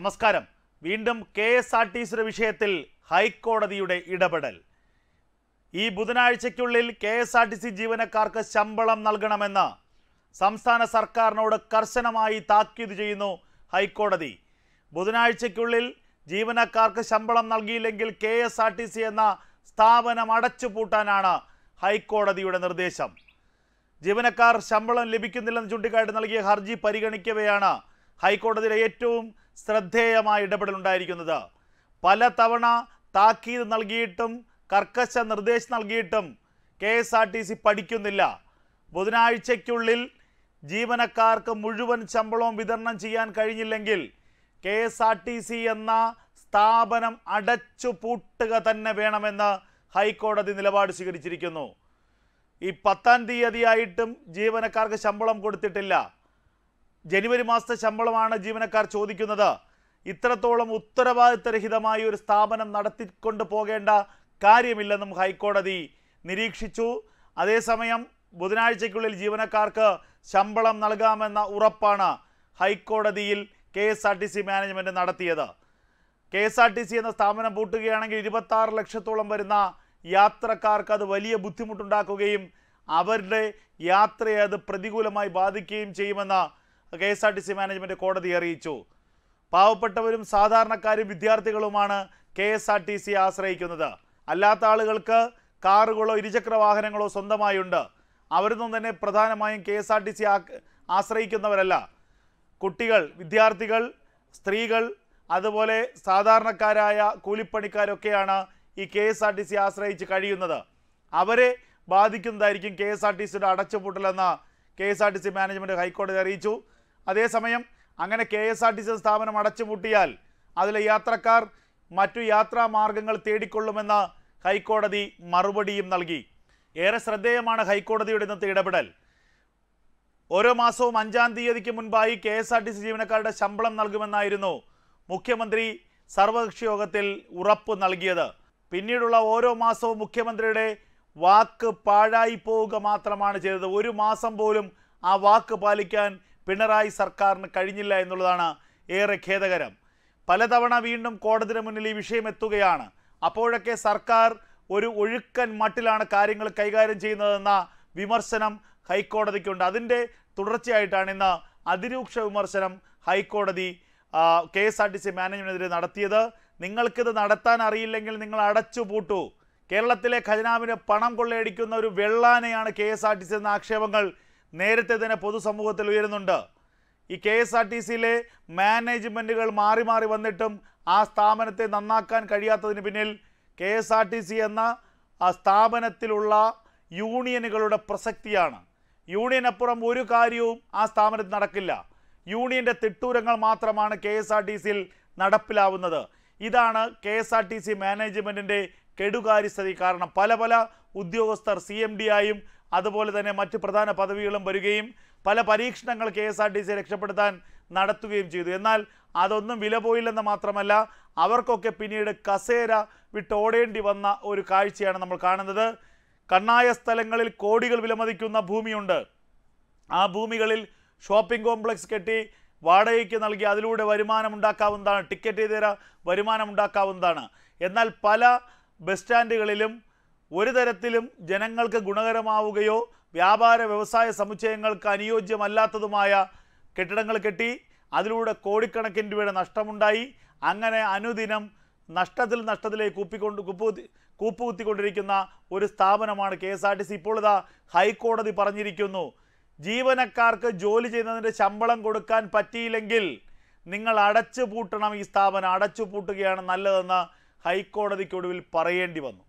നമസ്കാരം വീണ്ടും K S R T സിയുടെ വിഷയത്തിൽ ഹൈക്കോടതിയുടെ ഇടപെടൽ ഈ ബുധനാഴ്ചയ്ക്കുള്ളിൽ K S R T C ജീവനക്കാർക്ക് ശമ്പളം നൽകണമെന്ന് സംസ്ഥാന സർക്കാരിനോട് കർശനമായി താക്കീത് ചെയ്യുന്നു ഹൈക്കോടതി ബുധനാഴ്ചയ്ക്കുള്ളിൽ ജീവനക്കാർക്ക് ശമ്പളം നൽകിയില്ലെങ്കിൽ K S R T C എന്ന സ്ഥാപനം അടച്ചുപൂട്ടാനാണ് ഹൈക്കോടതിയുടെ നിർദ്ദേശം ജീവനക്കാർ ശമ്പളം ലഭിക്കുന്നില്ലെന്ന് ചൂണ്ടിക്കാട്ടി നൽകിയ ഹർജി പരിഗണിക്കവെയാണ് ഹൈക്കോടതിയിലെ ഏറ്റവും ശ്രദ്ധേയമായ ഇടപെടലുണ്ടായിരിക്കുന്നത് തവണ താക്കീത് നൽകിയിട്ടും കർക്കശ നിർദ്ദേശം നൽകിയിട്ടും K S R T C പഠിക്കുന്നില്ല ബുധനാഴ്ചയ്ക്കുള്ളിൽ ജീവനക്കാർക്ക് മുഴുവൻ ശമ്പളവും വിതരണം ചെയ്യാൻ കഴിഞ്ഞില്ലെങ്കിൽ K S R T C എന്ന സ്ഥാപനം അടച്ചു പൂട്ടുക തന്നെ വേണമെന്ന് ഹൈക്കോടതി നിലപാട് സ്വീകരിച്ചിരിക്കുന്നു ഈ പത്താം തീയതിയായിട്ടും ജീവനക്കാർക്ക് ശമ്പളം കൊടുത്തിട്ടില്ല ജനുവരി മാസത്തെ ശമ്പളമാണ് ജീവനക്കാർ ചോദിക്കുന്നത് ഇത്രത്തോളം ഉത്തരവാദിത്തരഹിതമായി ഒരു സ്ഥാപനം നടത്തിക്കൊണ്ടു പോകേണ്ട കാര്യമില്ലെന്നും ഹൈക്കോടതി നിരീക്ഷിച്ചു അതേസമയം ബുധനാഴ്ചയ്ക്കുള്ളിൽ ജീവനക്കാർക്ക് ശമ്പളം നൽകാമെന്ന ഉറപ്പാണ് ഹൈക്കോടതിയിൽ K S R T C management നടത്തിയത് K S R T C എന്ന സ്ഥാപനം പൂട്ടുകയാണെങ്കിൽ ഇരുപത്താറ് ലക്ഷത്തോളം വരുന്ന യാത്രക്കാർക്ക് അത് വലിയ ബുദ്ധിമുട്ടുണ്ടാക്കുകയും അവരുടെ യാത്രയെ അത് പ്രതികൂലമായി ബാധിക്കുകയും ചെയ്യുമെന്ന് K S R T C management കോടതി അറിയിച്ചു പാവപ്പെട്ടവരും സാധാരണക്കാരും വിദ്യാർത്ഥികളുമാണ് K S R T C ആശ്രയിക്കുന്നത് അല്ലാത്ത ആളുകൾക്ക് കാറുകളോ ഇരുചക്ര വാഹനങ്ങളോ സ്വന്തമായുണ്ട് അവരൊന്നും തന്നെ പ്രധാനമായും K S R T C ആശ്രയിക്കുന്നവരല്ല കുട്ടികൾ വിദ്യാർത്ഥികൾ സ്ത്രീകൾ അതുപോലെ സാധാരണക്കാരായ കൂലിപ്പണിക്കാരൊക്കെയാണ് ഈ K S R T C ആശ്രയിച്ച് കഴിയുന്നത് അവരെ ബാധിക്കുന്നതായിരിക്കും കെ എസ് ആർ ടി സിയുടെ അടച്ചുപൂട്ടലെന്ന് K S R T C management ഹൈക്കോടതി അറിയിച്ചു അതേസമയം അങ്ങനെ K S R T C സ്ഥാപനം അടച്ചുപൂട്ടിയാൽ അതിലെ യാത്രക്കാർ മറ്റു യാത്രാ മാർഗങ്ങൾ തേടിക്കൊള്ളുമെന്ന് ഹൈക്കോടതി മറുപടിയും നൽകി ഏറെ ശ്രദ്ധേയമാണ് ഹൈക്കോടതിയുടെ ഇന്നത്തെ ഇടപെടൽ ഓരോ മാസവും അഞ്ചാം തീയതിക്ക് മുൻപായി K S R T C ജീവനക്കാരുടെ ശമ്പളം നൽകുമെന്നായിരുന്നു മുഖ്യമന്ത്രി സർവകക്ഷി യോഗത്തിൽ ഉറപ്പ് നൽകിയത് പിന്നീടുള്ള ഓരോ മാസവും മുഖ്യമന്ത്രിയുടെ വാക്ക് പാഴായി പോവുക മാത്രമാണ് ചെയ്തത് ഒരു മാസം പോലും ആ വാക്ക് പാലിക്കാൻ പിണറായി സർക്കാരിന് കഴിഞ്ഞില്ല എന്നുള്ളതാണ് ഏറെ ഖേദകരം പലതവണ വീണ്ടും കോടതിയുടെ മുന്നിൽ ഈ വിഷയം എത്തുകയാണ് അപ്പോഴൊക്കെ സർക്കാർ ഒരു ഒഴുക്കൻ മട്ടിലാണ് കാര്യങ്ങൾ കൈകാര്യം ചെയ്യുന്നതെന്ന വിമർശനം ഹൈക്കോടതിക്കുണ്ട് അതിൻ്റെ തുടർച്ചയായിട്ടാണ് ഇന്ന് അതിരൂക്ഷ വിമർശനം ഹൈക്കോടതി K S R T C മാനേജ്മെൻറ്റിനെതിരെ നടത്തിയത് നിങ്ങൾക്കിത് നടത്താൻ അറിയില്ലെങ്കിൽ നിങ്ങൾ പൂട്ടു കേരളത്തിലെ ഖജനാവിന് പണം കൊള്ളയടിക്കുന്ന ഒരു വെള്ളാനെയാണ് K S R T C എന്ന ആക്ഷേപങ്ങൾ നേരത്തെ തന്നെ പൊതുസമൂഹത്തിൽ ഉയരുന്നുണ്ട് ഈ കെ എസ് ആർ ടി സിയിലെ മാനേജ്മെൻറ്റുകൾ മാറി മാറി വന്നിട്ടും ആ സ്ഥാപനത്തെ നന്നാക്കാൻ കഴിയാത്തതിന് പിന്നിൽ K S R T C എന്ന ആ സ്ഥാപനത്തിലുള്ള യൂണിയനുകളുടെ പ്രസക്തിയാണ് യൂണിയൻ അപ്പുറം ഒരു കാര്യവും ആ സ്ഥാപനത്തിൽ നടക്കില്ല യൂണിയൻ്റെ തിട്ടൂരങ്ങൾ മാത്രമാണ് കെ എസ് ആർ ടി സിയിൽ നടപ്പിലാവുന്നത് ഇതാണ് K S R T C മാനേജ്മെൻറ്റിൻ്റെ കെടുകാര്യസ്ഥതി കാരണം പല പല ഉദ്യോഗസ്ഥർ സി എം ഡി ആയും അതുപോലെ തന്നെ മറ്റ് പ്രധാന പദവികളും വരികയും പല പരീക്ഷണങ്ങൾ K S R T C രക്ഷപ്പെടുത്താൻ നടത്തുകയും ചെയ്തു എന്നാൽ അതൊന്നും വില പോയില്ലെന്ന് മാത്രമല്ല അവർക്കൊക്കെ പിന്നീട് കസേര വിട്ടോടേണ്ടി വന്ന ഒരു കാഴ്ചയാണ് നമ്മൾ കാണുന്നത് കണ്ണായ സ്ഥലങ്ങളിൽ കോടികൾ വിലമതിക്കുന്ന ഭൂമിയുണ്ട് ആ ഭൂമികളിൽ ഷോപ്പിംഗ് കോംപ്ലക്സ് കെട്ടി വാടകയ്ക്ക് നൽകി അതിലൂടെ വരുമാനമുണ്ടാക്കാവുന്നതാണ് ടിക്കറ്റ് ചെയ്തേര വരുമാനമുണ്ടാക്കാവുന്നതാണ് എന്നാൽ പല ബസ് സ്റ്റാൻഡുകളിലും ഒരു തരത്തിലും ജനങ്ങൾക്ക് ഗുണകരമാവുകയോ വ്യാപാര വ്യവസായ സമുച്ചയങ്ങൾക്ക് അനുയോജ്യമല്ലാത്തതുമായ കെട്ടിടങ്ങൾ കെട്ടി അതിലൂടെ കോടിക്കണക്കിന് രൂപയുടെ നഷ്ടമുണ്ടായി അങ്ങനെ അനുദിനം നഷ്ടത്തിൽ നഷ്ടത്തിലേക്ക് കൂപ്പിക്കൊണ്ട് കുപ്പുകുത്തി കൂപ്പുകുത്തിക്കൊണ്ടിരിക്കുന്ന ഒരു സ്ഥാപനമാണ് K S R T C ഇപ്പോൾ ഇതാ ഹൈക്കോടതി പറഞ്ഞിരിക്കുന്നു ജീവനക്കാർക്ക് ജോലി ചെയ്യുന്നതിൻ്റെ ശമ്പളം കൊടുക്കാൻ പറ്റിയില്ലെങ്കിൽ നിങ്ങൾ അടച്ചു പൂട്ടണം ഈ സ്ഥാപനം അടച്ചു പൂട്ടുകയാണ് നല്ലതെന്ന് ഹൈക്കോടതിക്കൊടുവിൽ പറയേണ്ടി വന്നു